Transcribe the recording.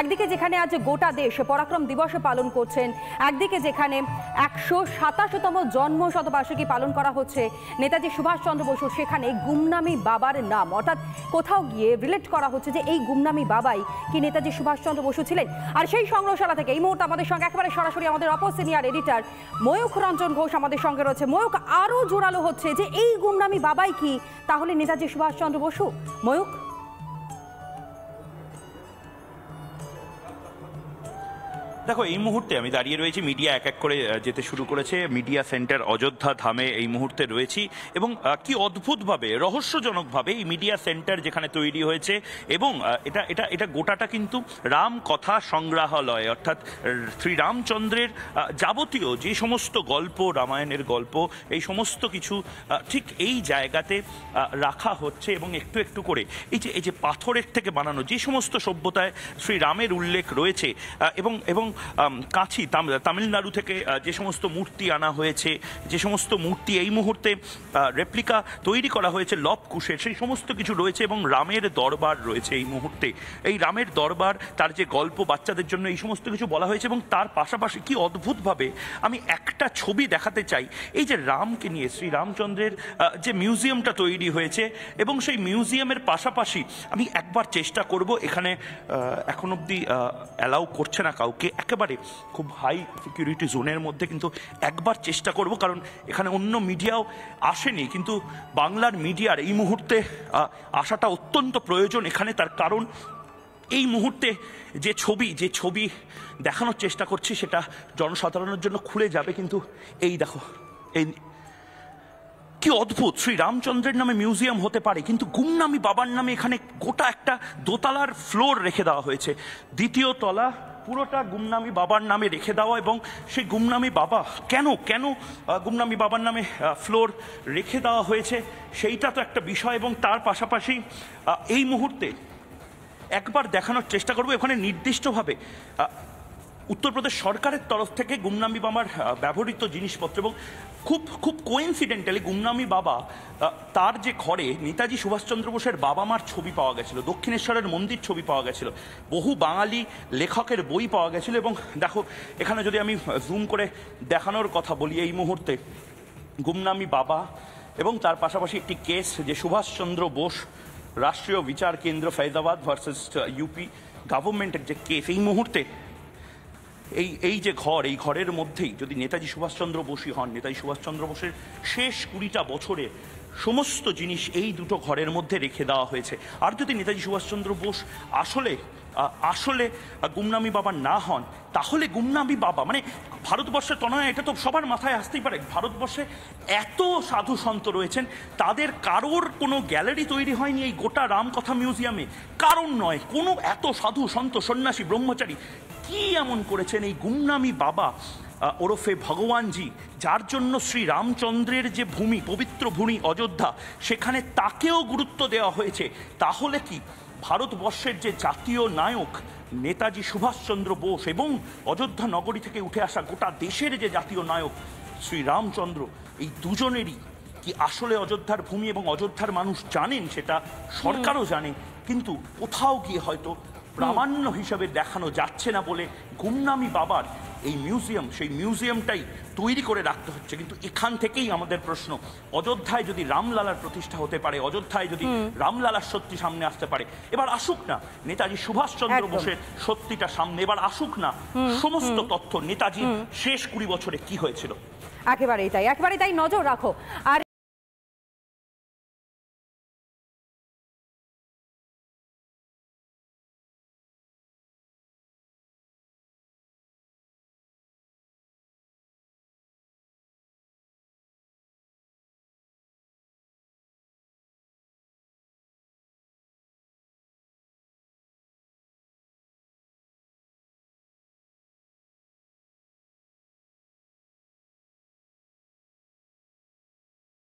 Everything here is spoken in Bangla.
একদিকে যেখানে আজ গোটা দেশ পরাক্রম দিবস পালন করছেন একদিকে যেখানে একশো সাতাশতম জন্ম শতবার্ষিকী পালন করা হচ্ছে নেতাজি সুভাষচন্দ্র বসু সেখানে গুমনামি বাবার নাম অর্থাৎ কোথাও গিয়ে রিলেট করা হচ্ছে যে এই গুমনামি বাবাই কি নেতাজি সুভাষচন্দ্র বসু ছিলেন আর সেই সংগ্রহশালা থেকে এই মুহূর্তে আমাদের সঙ্গে একেবারে সরাসরি আমাদের অপর সিনিয়র এডিটার ময়ূখ রঞ্জন ঘোষ আমাদের সঙ্গে রয়েছে ময়ূখ আরও জোরালো হচ্ছে যে এই গুমনামি বাবাই কি তাহলে নেতাজি সুভাষচন্দ্র বসু ময়ূখ দেখো এই মুহূর্তে আমি দাঁড়িয়ে রয়েছি মিডিয়া এক এক করে যেতে শুরু করেছে মিডিয়া সেন্টার অযোধ্যা ধামে এই মুহূর্তে রয়েছি এবং কি অদ্ভুতভাবে রহস্যজনকভাবে এই মিডিয়া সেন্টার যেখানে তৈরি হয়েছে এবং এটা এটা এটা গোটাটা কিন্তু রাম কথা সংগ্রহালয় অর্থাৎ শ্রীরামচন্দ্রের যাবতীয় যে সমস্ত গল্প রামায়ণের গল্প এই সমস্ত কিছু ঠিক এই জায়গাতে রাখা হচ্ছে এবং একটু একটু করে এই যে এই যে পাথরের থেকে বানানো যে সমস্ত সভ্যতায় শ্রীরামের উল্লেখ রয়েছে এবং এবং কাছি তামিলনাড়ু থেকে যে সমস্ত মূর্তি আনা হয়েছে যে সমস্ত মূর্তি এই মুহূর্তে রেপ্লিকা তৈরি করা হয়েছে লব কুশের সেই সমস্ত কিছু রয়েছে এবং রামের দরবার রয়েছে এই মুহূর্তে এই রামের দরবার তার যে গল্প বাচ্চাদের জন্য এই সমস্ত কিছু বলা হয়েছে এবং তার পাশাপাশি কি অদ্ভুতভাবে আমি একটা ছবি দেখাতে চাই এই যে রামকে নিয়ে শ্রী রামচন্দ্রের যে মিউজিয়ামটা তৈরি হয়েছে এবং সেই মিউজিয়ামের পাশাপাশি আমি একবার চেষ্টা করব এখানে এখন অবধি অ্যালাউ করছে না কাউকে একেবারে খুব হাই সিকিউরিটি জোনের মধ্যে কিন্তু একবার চেষ্টা করব কারণ এখানে অন্য মিডিয়াও আসেনি কিন্তু বাংলার মিডিয়ার এই মুহূর্তে আসাটা অত্যন্ত প্রয়োজন এখানে তার কারণ এই মুহূর্তে যে ছবি যে ছবি দেখানোর চেষ্টা করছি সেটা জনসাধারণের জন্য খুলে যাবে কিন্তু এই দেখো এই কি অদ্ভুত শ্রী রামচন্দ্রের নামে মিউজিয়াম হতে পারে কিন্তু গুমনামি বাবার নামে এখানে গোটা একটা দোতলার ফ্লোর রেখে দেওয়া হয়েছে দ্বিতীয় তলা পুরোটা গুমনামি বাবার নামে রেখে দেওয়া এবং সেই গুমনামি বাবা কেন কেন গুমনামি বাবার নামে ফ্লোর রেখে দেওয়া হয়েছে সেইটা তো একটা বিষয় এবং তার পাশাপাশি এই মুহূর্তে একবার দেখানোর চেষ্টা করব এখানে নির্দিষ্টভাবে উত্তরপ্রদেশ সরকারের তরফ থেকে গুমনামি বাবার ব্যবহৃত জিনিসপত্র এবং খুব খুব কোইন্সিডেন্টালি গুমনামি বাবা তার যে ঘরে নেতাজি সুভাষচন্দ্র বোসের বাবা মার ছবি পাওয়া গেছিল দক্ষিণেশ্বরের মন্দির ছবি পাওয়া গেছিল বহু বাঙালি লেখকের বই পাওয়া গেছিল এবং দেখো এখানে যদি আমি জুম করে দেখানোর কথা বলি এই মুহূর্তে গুমনামি বাবা এবং তার পাশাপাশি একটি কেস যে সুভাষচন্দ্র বোস রাষ্ট্রীয় বিচার কেন্দ্র ফৈজাবাদ ভার্সেস ইউপি গভর্নমেন্টের যে কেস এই মুহূর্তে এই এই যে ঘর এই ঘরের মধ্যেই যদি নেতাজি সুভাষচন্দ্র বসু হন নেতাজি সুভাষচন্দ্র বোসের শেষ কুড়িটা বছরে সমস্ত জিনিস এই দুটো ঘরের মধ্যে রেখে দেওয়া হয়েছে আর যদি নেতাজি সুভাষচন্দ্র বোস আসলে আসলে গুমনামি বাবা না হন তাহলে গুমনামি বাবা মানে ভারতবর্ষের তনয় এটা তো সবার মাথায় আসতেই পারে ভারতবর্ষে এত সাধু সন্ত রয়েছেন তাদের কারোর কোনো গ্যালারি তৈরি হয়নি এই গোটা রামকথা মিউজিয়ামে কারণ নয় কোনো এত সাধু সন্ত সন্ন্যাসী ব্রহ্মচারী কি এমন করেছেন এই গুমনামি বাবা ওরফে ভগবানজি যার জন্য শ্রী রামচন্দ্রের যে ভূমি পবিত্র ভূমি অযোধ্যা সেখানে তাকেও গুরুত্ব দেওয়া হয়েছে তাহলে কি ভারতবর্ষের যে জাতীয় নায়ক নেতাজি সুভাষচন্দ্র বোস এবং অযোধ্যা নগরী থেকে উঠে আসা গোটা দেশের যে জাতীয় নায়ক শ্রী রামচন্দ্র এই দুজনেরই কি আসলে অযোধ্যার ভূমি এবং অযোধ্যার মানুষ জানেন সেটা সরকারও জানে কিন্তু কোথাও গিয়ে হয়তো প্রামাণ্য হিসাবে দেখানো যাচ্ছে না বলে গুমনামি বাবার এই মিউজিয়াম সেই মিউজিয়ামটাই তৈরি করে রাখতে হচ্ছে কিন্তু এখান থেকেই আমাদের প্রশ্ন অযোধ্যায় যদি রামলালার প্রতিষ্ঠা হতে পারে অযোধ্যায় যদি রামলালার সত্যি সামনে আসতে পারে এবার আসুক না নেতাজি সুভাষচন্দ্র বোসের সত্যিটা সামনে এবার আসুক না সমস্ত তথ্য নেতাজির শেষ কুড়ি বছরে কি হয়েছিল একেবারেই তাই একেবারেই তাই নজর রাখো আর